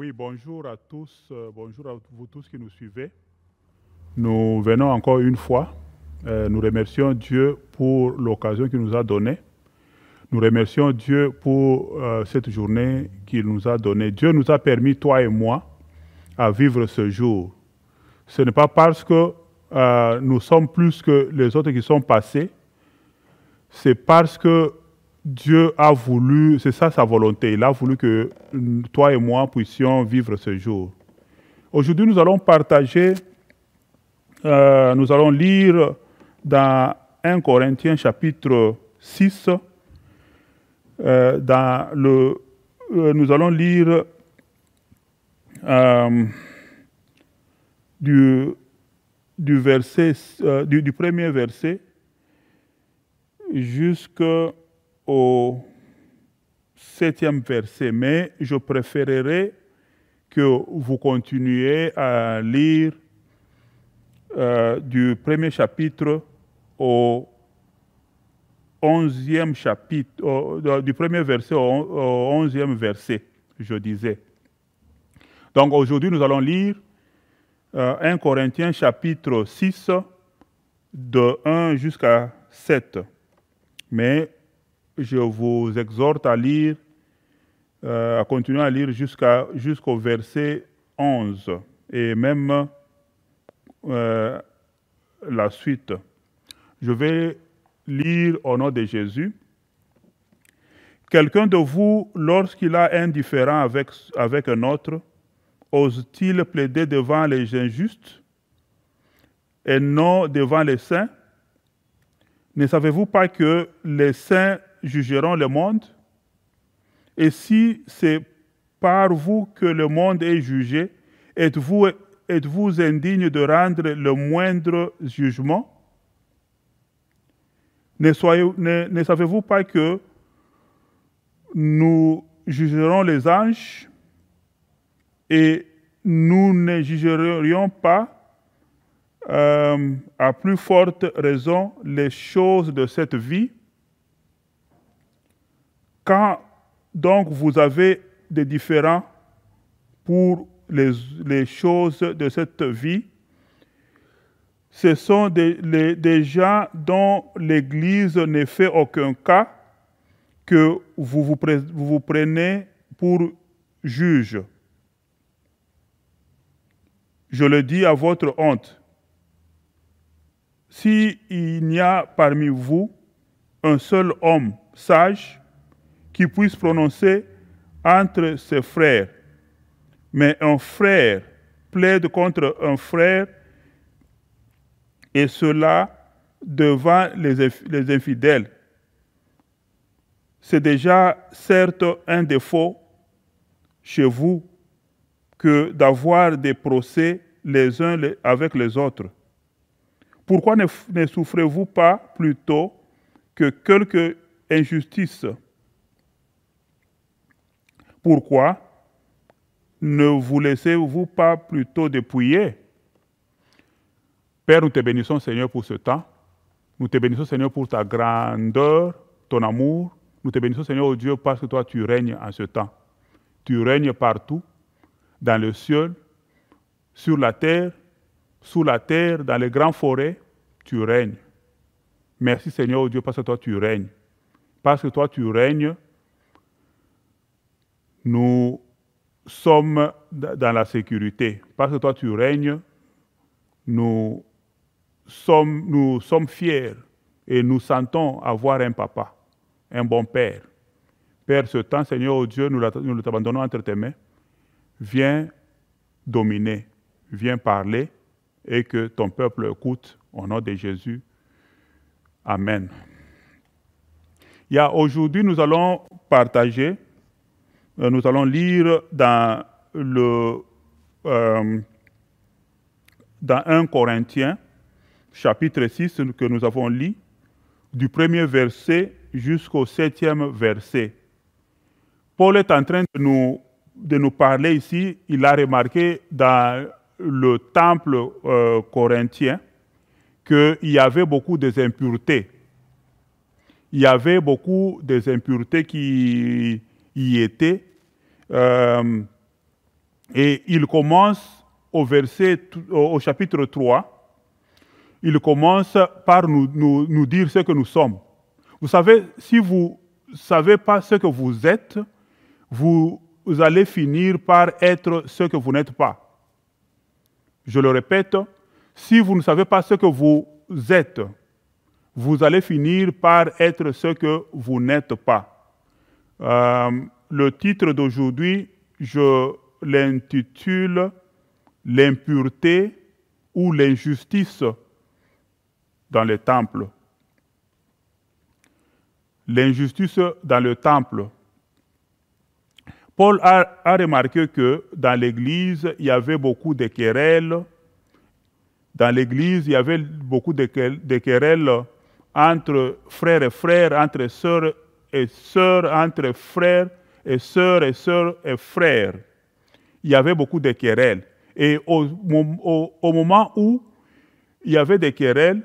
Oui, bonjour à tous, euh, bonjour à vous tous qui nous suivez. Nous venons encore une fois, euh, nous remercions Dieu pour l'occasion qu'il nous a donnée. Nous remercions Dieu pour euh, cette journée qu'il nous a donnée. Dieu nous a permis, toi et moi, à vivre ce jour. Ce n'est pas parce que nous sommes plus que les autres qui sont passés, c'est parce que Dieu a voulu, c'est ça sa volonté, il a voulu que toi et moi puissions vivre ce jour. Aujourd'hui, nous allons partager, euh, nous allons lire dans 1 Corinthiens chapitre 6, euh, dans le, euh, nous allons lire du, du, verset, du, du premier verset jusqu'à au septième verset, mais je préférerais que vous continuiez à lire euh, du premier chapitre au onzième chapitre, euh, du premier verset au, onzième verset, je disais. Donc aujourd'hui, nous allons lire 1 euh, Corinthiens chapitre 6, de 1 jusqu'à 7. Mais je vous exhorte à lire, euh, à continuer à lire jusqu'au verset 11 et même euh, la suite. Je vais lire au nom de Jésus. Quelqu'un de vous, lorsqu'il a un différent avec, avec un autre, ose-t-il plaider devant les injustes et non devant les saints Ne savez-vous pas que les saints jugeront le monde. Et si c'est par vous que le monde est jugé, êtes-vous êtes indigne de rendre le moindre jugement Ne, ne savez-vous pas que nous jugerons les anges et nous ne jugerions pas euh, à plus forte raison les choses de cette vie quand donc vous avez des différends pour les, choses de cette vie, ce sont des, gens dont l'Église ne fait aucun cas que vous vous, prenez pour juge. Je le dis à votre honte. S'il n'y a parmi vous un seul homme sage, qui puisse prononcer entre ses frères. Mais un frère plaide contre un frère, et cela devant les, infidèles. C'est déjà certes un défaut chez vous que d'avoir des procès les uns avec les autres. Pourquoi ne, souffrez-vous pas plutôt que quelques injustices pourquoi ne vous laissez-vous pas plutôt dépouiller Père, nous te bénissons, Seigneur, pour ce temps. Nous te bénissons, Seigneur, pour ta grandeur, ton amour. Nous te bénissons, Seigneur, oh Dieu, parce que toi, tu règnes en ce temps. Tu règnes partout, dans le ciel, sur la terre, sous la terre, dans les grandes forêts, tu règnes. Merci, Seigneur, oh Dieu, parce que toi, tu règnes. Parce que toi, tu règnes nous sommes dans la sécurité. Parce que toi, tu règnes, nous sommes, nous sommes fiers et nous sentons avoir un papa, un bon père. Père, ce temps, Seigneur, oh Dieu, nous t'abandonnons entre tes mains. Viens dominer, viens parler et que ton peuple écoute au nom de Jésus. Amen. Il y a aujourd'hui, nous allons partager euh, nous allons lire dans, le, euh, dans 1 Corinthiens, chapitre 6, que nous avons lu, du premier verset jusqu'au septième verset. Paul est en train de nous, de nous parler ici, il a remarqué dans le temple euh, corinthien qu'il y avait beaucoup des impuretés. Il y avait beaucoup des impuretés qui y étaient euh, et il commence au, verset, au chapitre 3. Il commence par nous, nous, dire ce que nous sommes. Vous savez, si vous ne savez pas ce que vous êtes, vous, allez finir par être ce que vous n'êtes pas. Je le répète, si vous ne savez pas ce que vous êtes, vous allez finir par être ce que vous n'êtes pas. Euh, le titre d'aujourd'hui, je l'intitule L'impureté ou l'injustice dans le temple. L'injustice dans le temple. Paul a, remarqué que dans l'Église, il y avait beaucoup de querelles. Dans l'Église, il y avait beaucoup de, de querelles entre frères et frères, entre sœurs et sœurs, entre frères et sœurs et sœurs et frères. Il y avait beaucoup de querelles. Et au, moment où il y avait des querelles,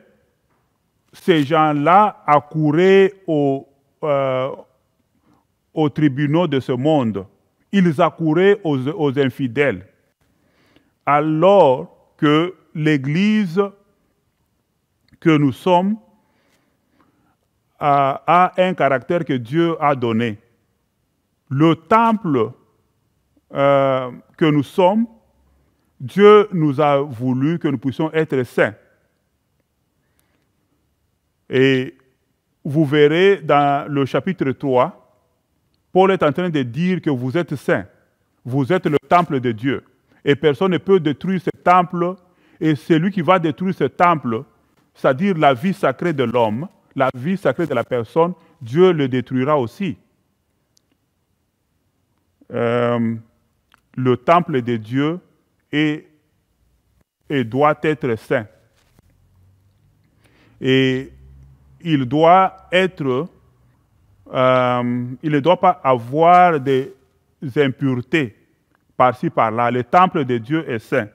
ces gens-là accouraient euh, aux tribunaux de ce monde. Ils accouraient aux, infidèles. Alors que l'Église que nous sommes a, un caractère que Dieu a donné le temple euh, que nous sommes, Dieu nous a voulu que nous puissions être saints. Et vous verrez dans le chapitre 3, Paul est en train de dire que vous êtes saints, vous êtes le temple de Dieu, et personne ne peut détruire ce temple, et celui qui va détruire ce temple, c'est-à-dire la vie sacrée de l'homme, la vie sacrée de la personne, Dieu le détruira aussi. Euh, le temple de Dieu est, et doit être saint. Et il doit être, euh, il ne doit pas avoir des impuretés par-ci, par-là. Le temple de Dieu est saint.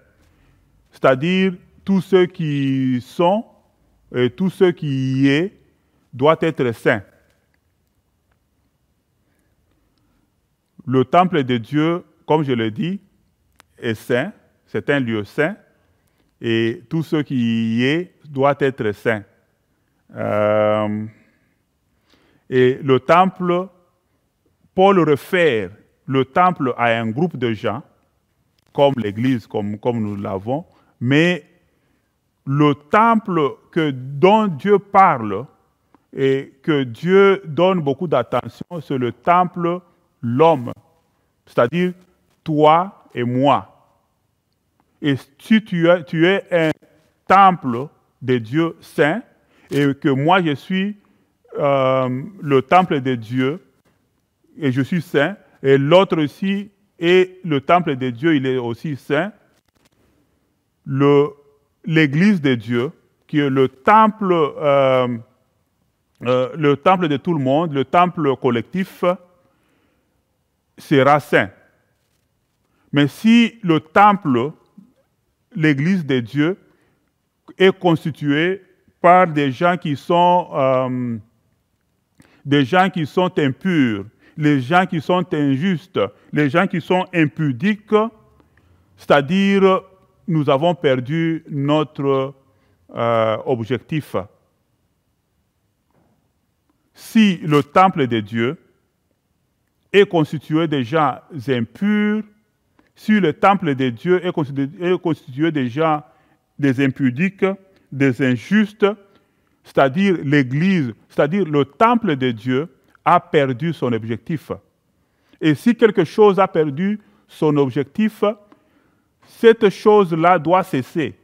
C'est-à-dire, tous ceux qui sont et tous ceux qui y est doivent être saints. Le temple de Dieu, comme je l'ai dit, est saint, c'est un lieu saint, et tout ce qui y est doit être saint. Euh, et le temple, Paul refère le temple à un groupe de gens, comme l'Église, comme, comme nous l'avons, mais le temple que, dont Dieu parle et que Dieu donne beaucoup d'attention, c'est le temple l'homme, c'est-à-dire toi et moi. Et si tu es, tu es un temple de Dieu saint et que moi je suis euh, le temple de Dieu et je suis saint, et l'autre aussi est le temple de Dieu, il est aussi saint, l'Église de Dieu, qui est le temple, euh, euh, le temple de tout le monde, le temple collectif, sera saint. Mais si le temple, l'église de Dieu, est constitué par des gens qui sont, euh, des gens qui sont impurs, les gens qui sont injustes, les gens qui sont impudiques, c'est-à-dire nous avons perdu notre euh, objectif. Si le temple de Dieu est constitué des gens impurs, sur le temple de Dieu est constitué des gens des impudiques, des injustes, c'est-à-dire l'Église, c'est-à-dire le temple de Dieu, a perdu son objectif. Et si quelque chose a perdu son objectif, cette chose-là doit cesser.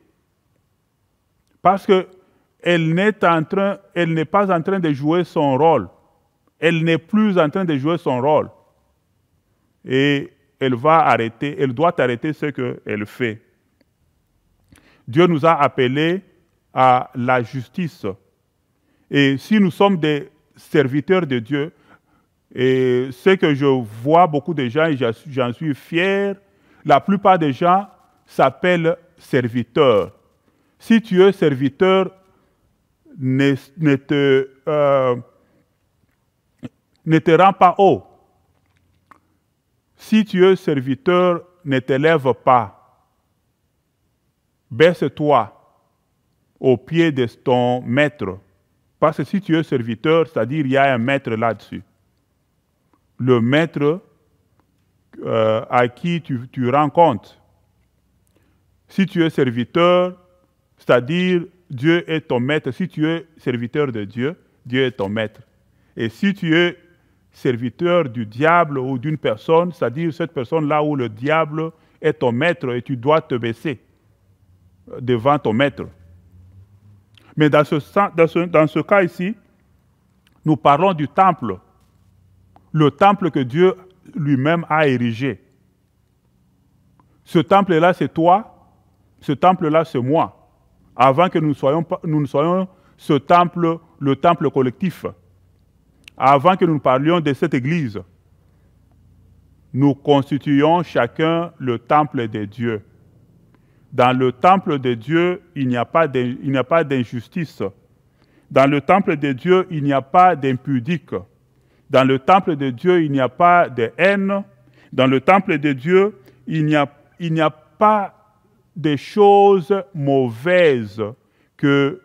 Parce qu'elle n'est, en train, elle n'est pas en train de jouer son rôle. Elle n'est plus en train de jouer son rôle et elle va arrêter, elle doit arrêter ce qu'elle fait. Dieu nous a appelés à la justice. Et si nous sommes des serviteurs de Dieu, et ce que je vois beaucoup de gens, et j'en suis fier, la plupart des gens s'appellent serviteurs. Si tu es serviteur, ne, ne te euh, rends pas haut. Si tu es serviteur, ne t'élève pas. Baisse-toi au pied de ton maître. Parce que si tu es serviteur, c'est-à-dire il y a un maître là-dessus. Le maître euh, à qui tu, tu rends compte. Si tu es serviteur, c'est-à-dire Dieu est ton maître. Si tu es serviteur de Dieu, Dieu est ton maître. Et si tu es serviteur du diable ou d'une personne, c'est-à-dire cette personne-là où le diable est ton maître et tu dois te baisser devant ton maître. Mais dans ce, cas ici, nous parlons du temple, le temple que Dieu lui-même a érigé. Ce temple-là, c'est toi, ce temple-là, c'est moi, avant que nous, nous ne soyons ce temple, le temple collectif avant que nous parlions de cette Église, nous constituons chacun le temple de Dieu. Dans le temple de Dieu, il n'y a pas d'injustice. Dans le temple de Dieu, il n'y a pas d'impudique. Dans le temple de Dieu, il n'y a pas de haine. Dans le temple de Dieu, il n'y a, a, pas de choses mauvaises que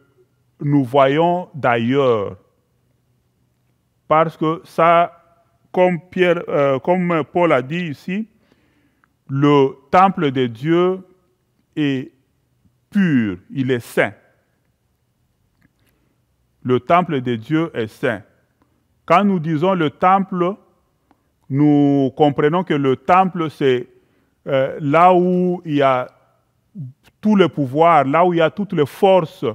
nous voyons d'ailleurs parce que ça, comme, Pierre, euh, comme Paul a dit ici, le temple de Dieu est pur, il est saint. Le temple de Dieu est saint. Quand nous disons le temple, nous comprenons que le temple, c'est euh, là où il y a tout le pouvoir, là où il y a toutes les forces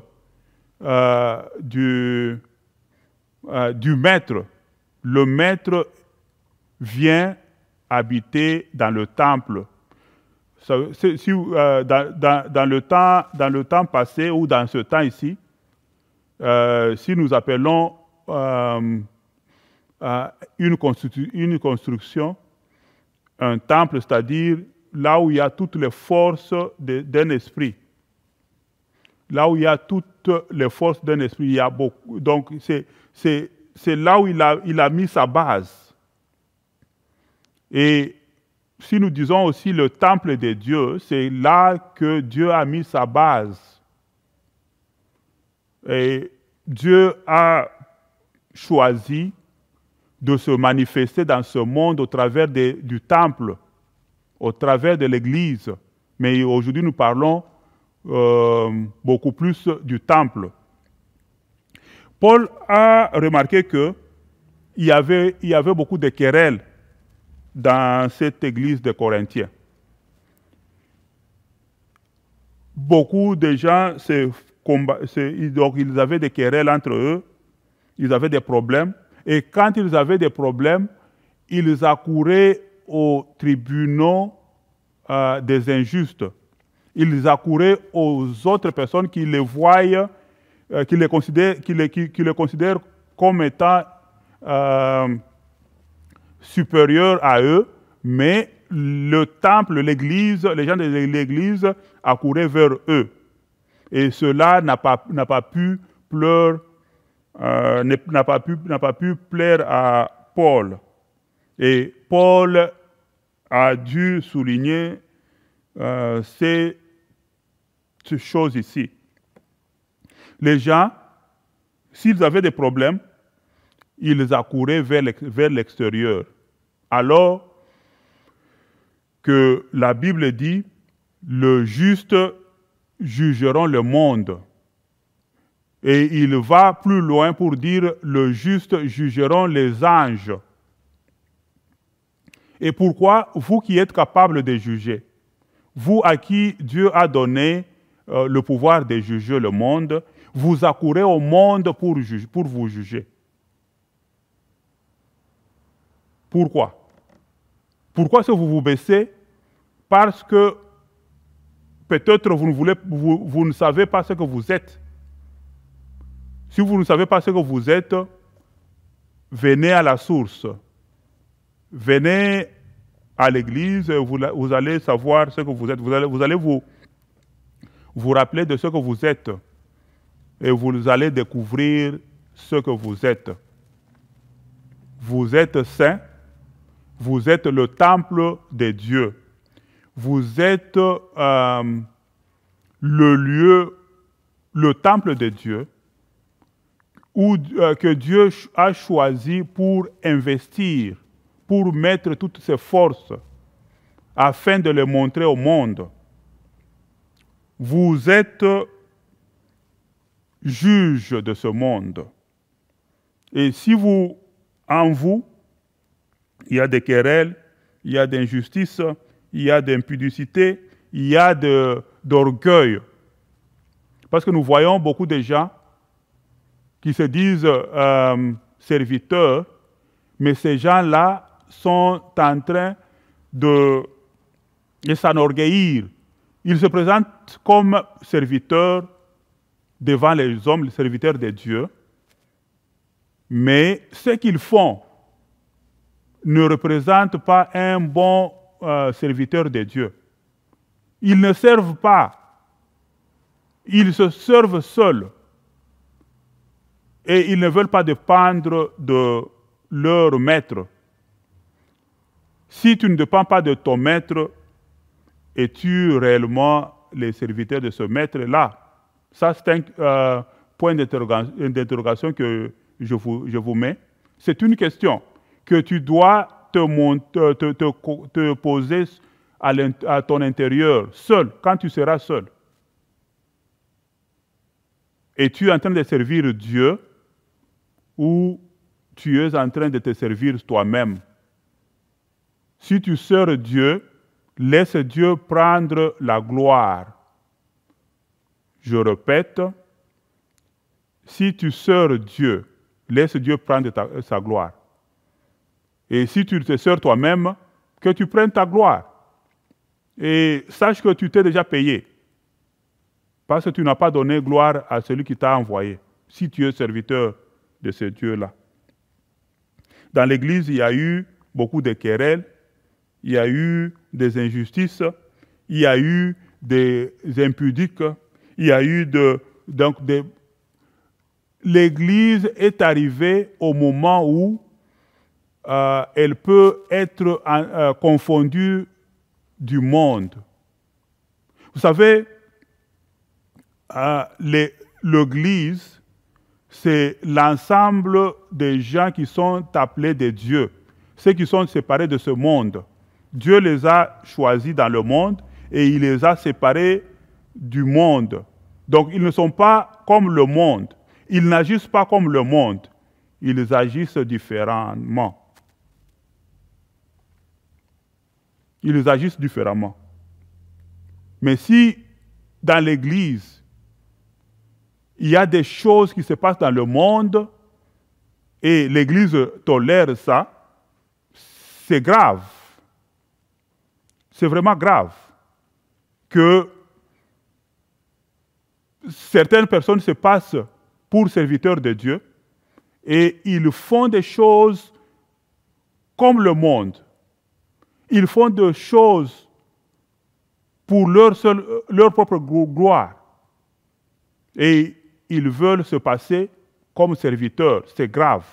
euh, du, euh, du maître. Le maître vient habiter dans le temple. Euh, dans, le temps, dans le temps passé ou dans ce temps ici, euh, si nous appelons une, une, construction un temple, c'est-à-dire là où il y a toutes les forces d'un esprit là où il y a toutes les forces d'un esprit, il y a beaucoup. Donc, c'est là où il a, mis sa base. Et si nous disons aussi le temple de Dieu, c'est là que Dieu a mis sa base. Et Dieu a choisi de se manifester dans ce monde au travers du temple, au travers de l'Église. Mais aujourd'hui, nous parlons euh, beaucoup plus du temple. Paul a remarqué qu'il y avait, il y avait beaucoup de querelles dans cette église de Corinthiens. Beaucoup de gens se donc ils avaient des querelles entre eux, ils avaient des problèmes, et quand ils avaient des problèmes, ils accouraient aux tribunaux euh, des injustes ils accouraient aux autres personnes qui les voient, euh, qui, les considèrent, qui, les, considèrent comme étant euh, supérieurs à eux, mais le temple, l'église, les gens de l'église accouraient vers eux. Et cela n'a pas, euh, pu n'a pas, pu plaire à Paul. Et Paul a dû souligner ces chose ici. Les gens, s'ils avaient des problèmes, ils accouraient vers l'extérieur. Alors que la Bible dit, le juste jugeront le monde. Et il va plus loin pour dire, le juste jugeront les anges. Et pourquoi vous qui êtes capables de juger, vous à qui Dieu a donné euh, le pouvoir de juger le monde, vous accourez au monde pour, juger, pour vous juger. Pourquoi Pourquoi est-ce que vous vous baissez Parce que peut-être vous, ne savez pas ce que vous êtes. Si vous ne savez pas ce que vous êtes, venez à la source. Venez à l'église, vous, vous, allez savoir ce que vous êtes. vous, allez vous, vous rappelez de ce que vous êtes et vous allez découvrir ce que vous êtes. Vous êtes saint, vous êtes le temple de Dieu. vous êtes euh, le lieu, le temple de Dieu, où, euh, que Dieu a choisi pour investir, pour mettre toutes ses forces, afin de les montrer au monde vous êtes juge de ce monde. Et si vous, en vous, il y a des querelles, il y a d'injustice, il y a d'impudicité, il y a d'orgueil. Parce que nous voyons beaucoup de gens qui se disent euh, serviteurs, mais ces gens-là sont en train de, de s'enorgueillir ils se présentent comme serviteurs devant les hommes, le serviteur des dieux, mais ce qu'ils font ne représente pas un bon euh, serviteur de Dieu. Ils ne servent pas, ils se servent seuls et ils ne veulent pas dépendre de leur maître. Si tu ne dépends pas de ton maître, es-tu réellement le serviteur de ce maître-là Ça, c'est un euh, point d'interrogation que je vous, je vous mets. C'est une question que tu dois te, te, poser à, à ton intérieur, seul, quand tu seras seul. Es-tu en train de servir Dieu ou tu es en train de te servir toi-même Si tu sers Dieu, Laisse Dieu prendre la gloire. Je répète, si tu sers Dieu, laisse Dieu prendre sa gloire. Et si tu te sers toi-même, que tu prennes ta gloire. Et sache que tu t'es déjà payé. Parce que tu n'as pas donné gloire à celui qui t'a envoyé, si tu es serviteur de ce Dieu-là. Dans l'Église, il y a eu beaucoup de querelles, il y a eu des injustices, il y a eu des impudiques, il y a eu de, donc des... L'Église est arrivée au moment où euh, elle peut être euh, confondue du monde. Vous savez, euh, l'Église, c'est l'ensemble des gens qui sont appelés des dieux, ceux qui sont séparés de ce monde. Dieu les a choisis dans le monde et il les a séparés du monde. Donc ils ne sont pas comme le monde. Ils n'agissent pas comme le monde. Ils agissent différemment. Ils agissent différemment. Mais si dans l'Église, il y a des choses qui se passent dans le monde et l'Église tolère ça, c'est grave c'est vraiment grave que certaines personnes se passent pour serviteurs de Dieu et ils font des choses comme le monde. Ils font des choses pour leur, leur propre gloire. Et ils veulent se passer comme serviteurs. C'est grave.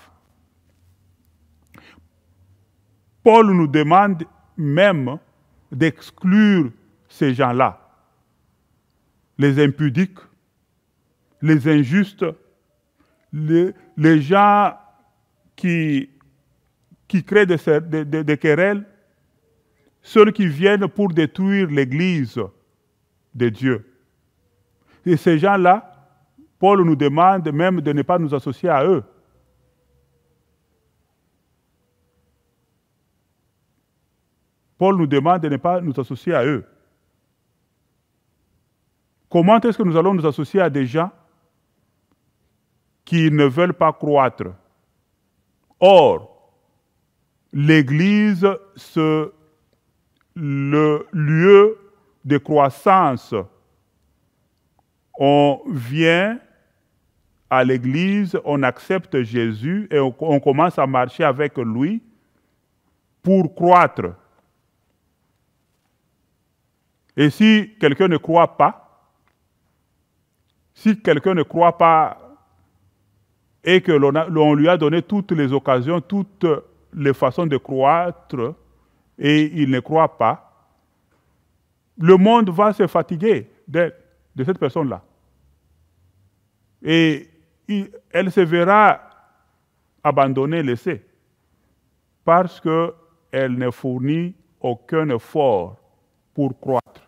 Paul nous demande même d'exclure ces gens-là, les impudiques, les injustes, les, gens qui, qui créent des, des querelles, ceux qui viennent pour détruire l'Église de Dieu. Et ces gens-là, Paul nous demande même de ne pas nous associer à eux. Paul nous demande de ne pas nous associer à eux. Comment est-ce que nous allons nous associer à des gens qui ne veulent pas croître Or, l'Église, c'est le lieu de croissance. On vient à l'Église, on accepte Jésus et on, on commence à marcher avec lui pour croître. Et si quelqu'un ne croit pas, si quelqu'un ne croit pas et que l'on lui a donné toutes les occasions, toutes les façons de croître, et il ne croit pas, le monde va se fatiguer de, cette personne-là. Et elle se verra abandonnée, laissée, parce qu'elle ne fournit aucun effort pour croître.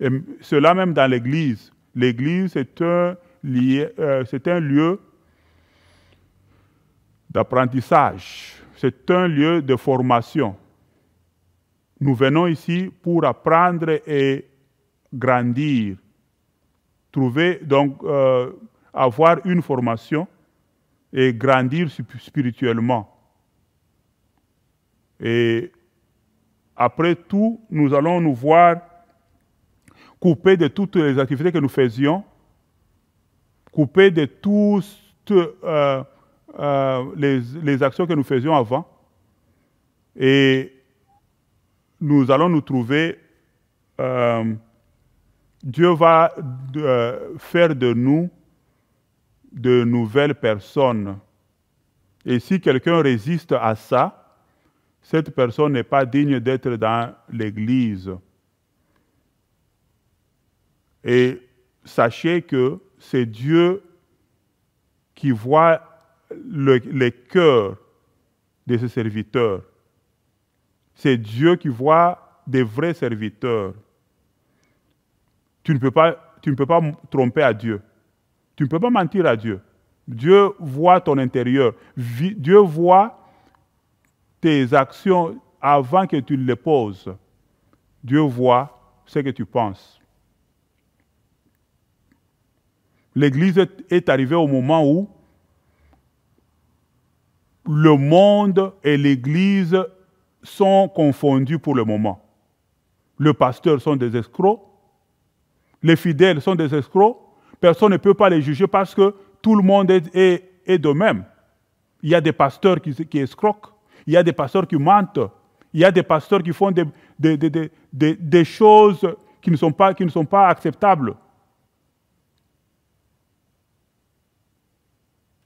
Et cela même dans l'Église. L'Église, euh, c'est un, lieu d'apprentissage, c'est un lieu de formation. Nous venons ici pour apprendre et grandir, trouver, donc euh, avoir une formation et grandir spirituellement. Et après tout, nous allons nous voir coupés de toutes les activités que nous faisions, coupés de toutes euh, euh, les, actions que nous faisions avant, et nous allons nous trouver, euh, Dieu va faire de nous de nouvelles personnes. Et si quelqu'un résiste à ça, cette personne n'est pas digne d'être dans l'Église. Et sachez que c'est Dieu qui voit le, les cœurs de ses serviteurs. C'est Dieu qui voit des vrais serviteurs. Tu ne peux pas, tu ne peux pas tromper à Dieu. Tu ne peux pas mentir à Dieu. Dieu voit ton intérieur. Dieu voit tes actions avant que tu les poses. Dieu voit ce que tu penses. L'Église est arrivée au moment où le monde et l'Église sont confondus pour le moment. Les pasteurs sont des escrocs, les fidèles sont des escrocs, personne ne peut pas les juger parce que tout le monde est, de même. Il y a des pasteurs qui escroquent, il y a des pasteurs qui mentent. Il y a des pasteurs qui font des, des, choses qui ne, sont pas, qui ne sont pas acceptables.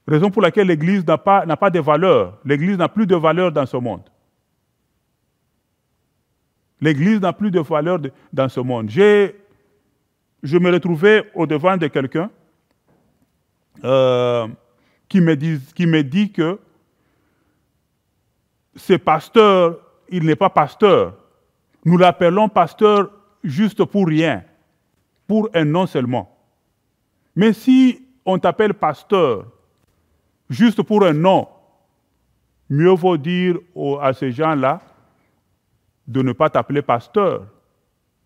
Raison pour laquelle l'Église n'a pas, n'a pas de valeur. L'Église n'a plus de valeur dans ce monde. L'Église n'a plus de valeur dans ce monde. J'ai, je me retrouvais au devant de quelqu'un euh, qui, me qui me dit que ce pasteur, il n'est pas pasteur. Nous l'appelons pasteur juste pour rien, pour un nom seulement. Mais si on t'appelle pasteur juste pour un nom, mieux vaut dire à ces gens-là de ne pas t'appeler pasteur,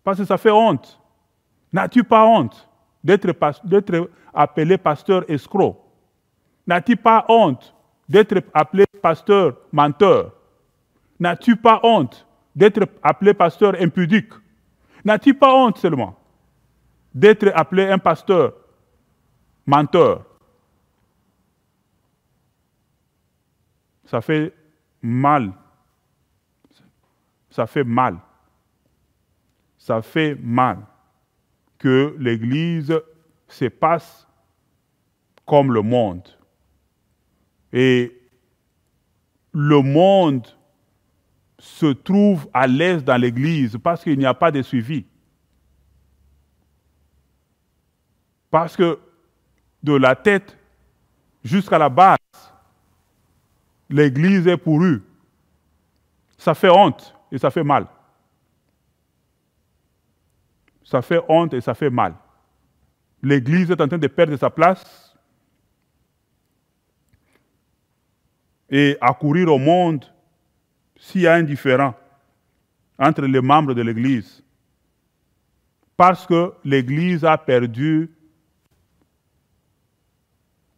parce que ça fait honte. N'as-tu pas honte d'être appelé pasteur escroc N'as-tu pas honte d'être appelé pasteur menteur N'as-tu pas honte d'être appelé pasteur impudique N'as-tu pas honte seulement d'être appelé un pasteur menteur Ça fait mal. Ça fait mal. Ça fait mal que l'Église se passe comme le monde. Et le monde se trouve à l'aise dans l'Église parce qu'il n'y a pas de suivi. Parce que de la tête jusqu'à la base, l'Église est pourrue. Ça fait honte et ça fait mal. Ça fait honte et ça fait mal. L'Église est en train de perdre sa place et à courir au monde s'il y a un différent entre les membres de l'Église, parce que l'Église a perdu,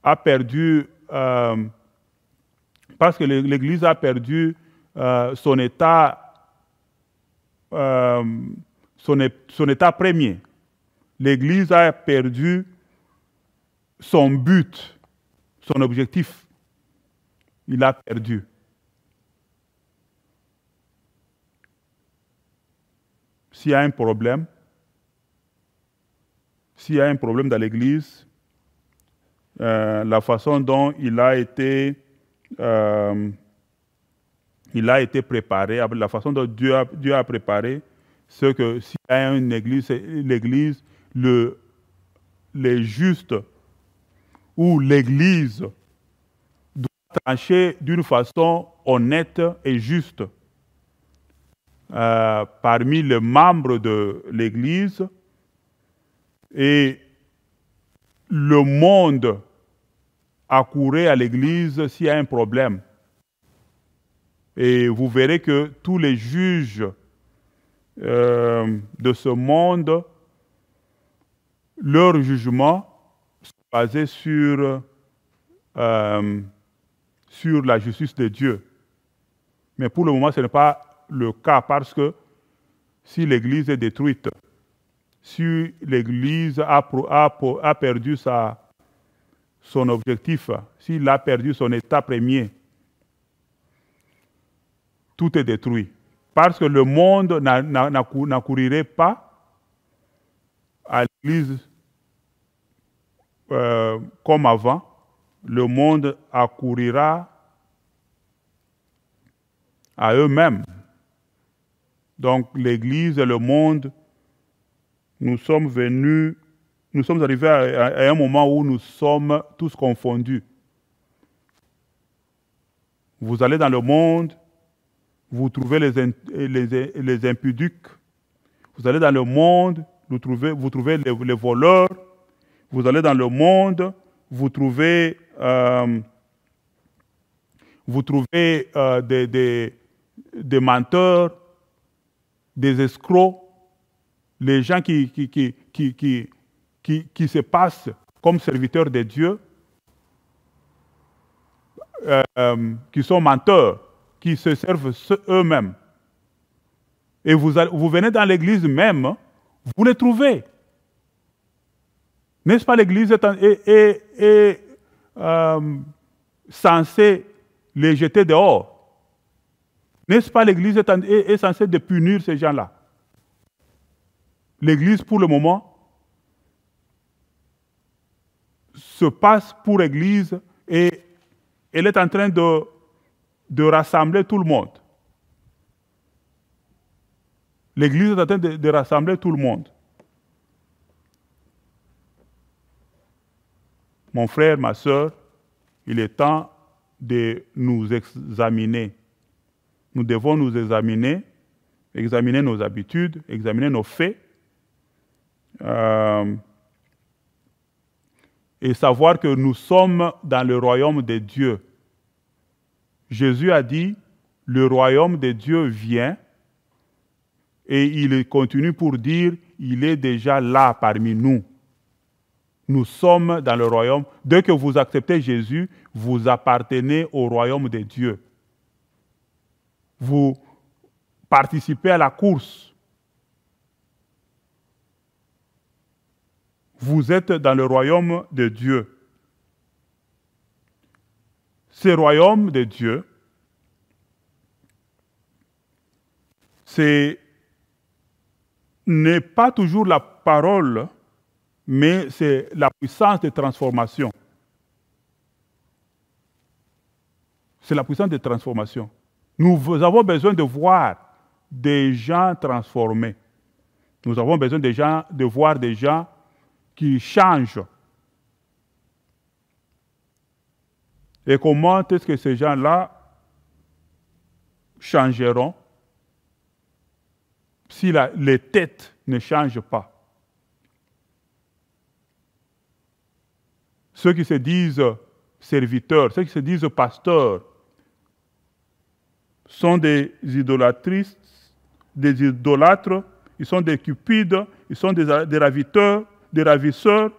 a perdu, euh, parce que l'Église a perdu euh, son état, euh, son état premier. L'Église a perdu son but, son objectif. Il a perdu. S'il y a un problème, s'il y a un problème dans l'Église, euh, la façon dont il a été, euh, il a été préparé, la façon dont Dieu a, préparé, c'est que s'il y a une Église, l'Église, le, les justes ou l'Église doit trancher d'une façon honnête et juste. Euh, parmi les membres de l'Église et le monde a couru à l'Église s'il y a un problème. Et vous verrez que tous les juges euh, de ce monde, leur jugement se basait sur, euh, sur la justice de Dieu. Mais pour le moment, ce n'est pas le cas parce que si l'Église est détruite, si l'Église a, perdu son objectif, s'il a perdu son état premier, tout est détruit. Parce que le monde n'accourirait pas à l'Église euh, comme avant. Le monde accourira à eux-mêmes. Donc l'Église et le monde, nous sommes venus, nous sommes arrivés à, un moment où nous sommes tous confondus. Vous allez dans le monde, vous trouvez les, les, impudiques. Vous allez dans le monde, vous trouvez, les, voleurs. Vous allez dans le monde, vous trouvez, euh, vous trouvez euh, des menteurs des escrocs, les gens qui, qui, qui, qui, se passent comme serviteurs de Dieu, euh, qui sont menteurs, qui se servent eux-mêmes. Et vous, vous venez dans l'église même, vous les trouvez. N'est-ce pas l'église est, euh, censée les jeter dehors n'est-ce pas l'Église est, censée de punir ces gens-là L'Église, pour le moment, se passe pour Église et elle est en train de, de rassembler tout le monde. L'Église est en train de, de, rassembler tout le monde. Mon frère, ma soeur, il est temps de nous examiner nous devons nous examiner, examiner nos habitudes, examiner nos faits, euh, et savoir que nous sommes dans le royaume de Dieu. Jésus a dit, le royaume de Dieu vient, et il continue pour dire, il est déjà là parmi nous. Nous sommes dans le royaume. Dès que vous acceptez Jésus, vous appartenez au royaume de Dieu vous participez à la course. Vous êtes dans le royaume de Dieu. Ce royaume de Dieu, ce n'est pas toujours la parole, mais c'est la puissance de transformation. C'est la puissance de transformation. Nous avons besoin de voir des gens transformés. Nous avons besoin de, gens, de voir des gens qui changent. Et comment est-ce que ces gens-là changeront si les têtes ne changent pas Ceux qui se disent serviteurs, ceux qui se disent pasteurs, sont des idolatrices, des idolâtres, ils sont des cupides, ils sont des, des raviteurs, des ravisseurs,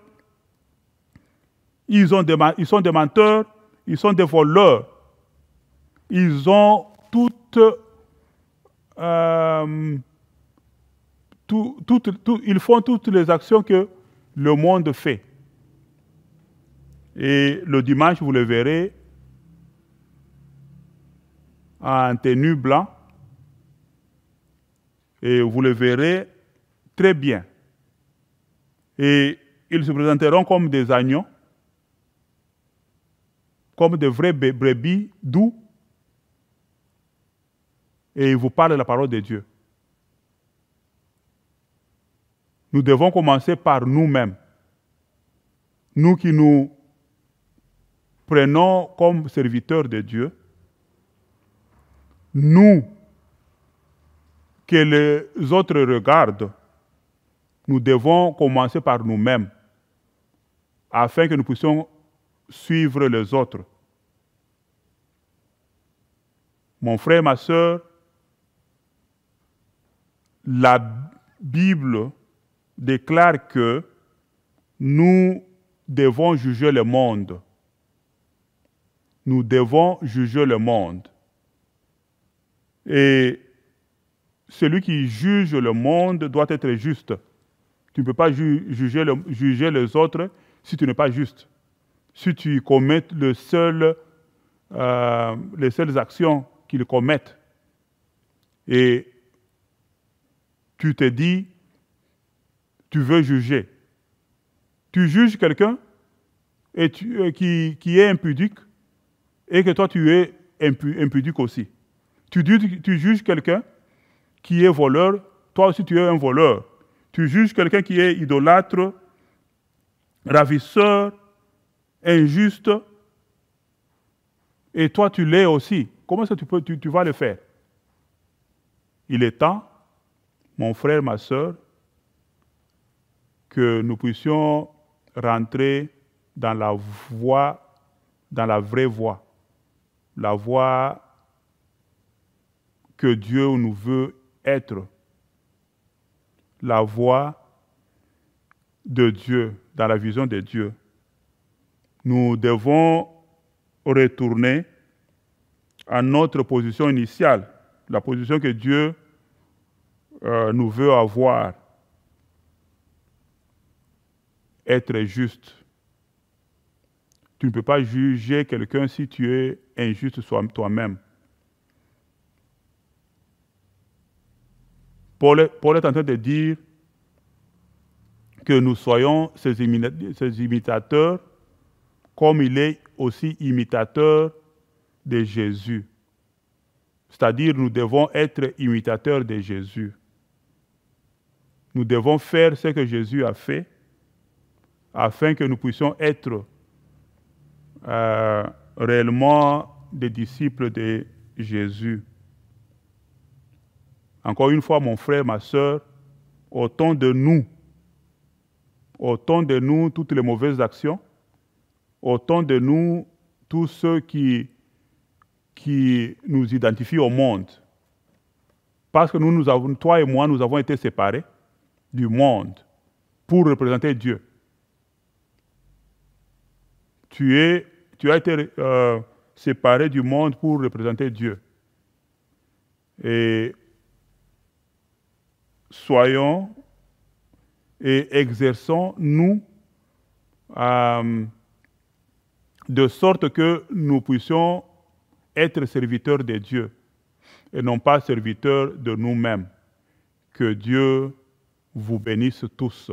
ils, ont des, ils sont des menteurs, ils sont des voleurs. Ils ont toutes euh, ils font toutes les actions que le monde fait. Et le dimanche, vous le verrez, en tenue blanc. Et vous le verrez très bien. Et ils se présenteront comme des agneaux, comme de vrais brebis doux. Et ils vous parlent la parole de Dieu. Nous devons commencer par nous-mêmes. Nous qui nous prenons comme serviteurs de Dieu, nous que les autres regardent, nous devons commencer par nous-mêmes afin que nous puissions suivre les autres. Mon frère, ma soeur, la Bible déclare que nous devons juger le monde. Nous devons juger le monde. Et celui qui juge le monde doit être juste. Tu ne peux pas juger, les autres si tu n'es pas juste. Si tu commets euh, les seules actions qu'ils commettent. Et tu te dis, tu veux juger. Tu juges quelqu'un et euh, qui, est impudique et que toi tu es impudique aussi. Tu, juges quelqu'un qui est voleur, toi aussi tu es un voleur. Tu juges quelqu'un qui est idolâtre, ravisseur, injuste, et toi tu l'es aussi. Comment ça tu, peux, tu, tu vas le faire Il est temps, mon frère, ma soeur, que nous puissions rentrer dans la voie, dans la vraie voie, la voie que Dieu nous veut être. La voix de Dieu, dans la vision de Dieu. Nous devons retourner à notre position initiale, la position que Dieu euh, nous veut avoir. Être juste. Tu ne peux pas juger quelqu'un si tu es injuste toi-même. Paul, est en train de dire que nous soyons ses imitateurs comme il est aussi imitateur de Jésus. C'est-à-dire nous devons être imitateurs de Jésus. Nous devons faire ce que Jésus a fait afin que nous puissions être euh, réellement des disciples de Jésus. Encore une fois, mon frère, ma soeur, autant de nous, autant de nous toutes les mauvaises actions, autant de nous tous ceux qui, qui nous identifient au monde. Parce que nous, nous avons, toi et moi, nous avons été séparés du monde pour représenter Dieu. Tu, es, tu as été euh, séparé du monde pour représenter Dieu. Et soyons et exerçons-nous euh, de sorte que nous puissions être serviteurs de Dieu et non pas serviteurs de nous-mêmes. Que Dieu vous bénisse tous.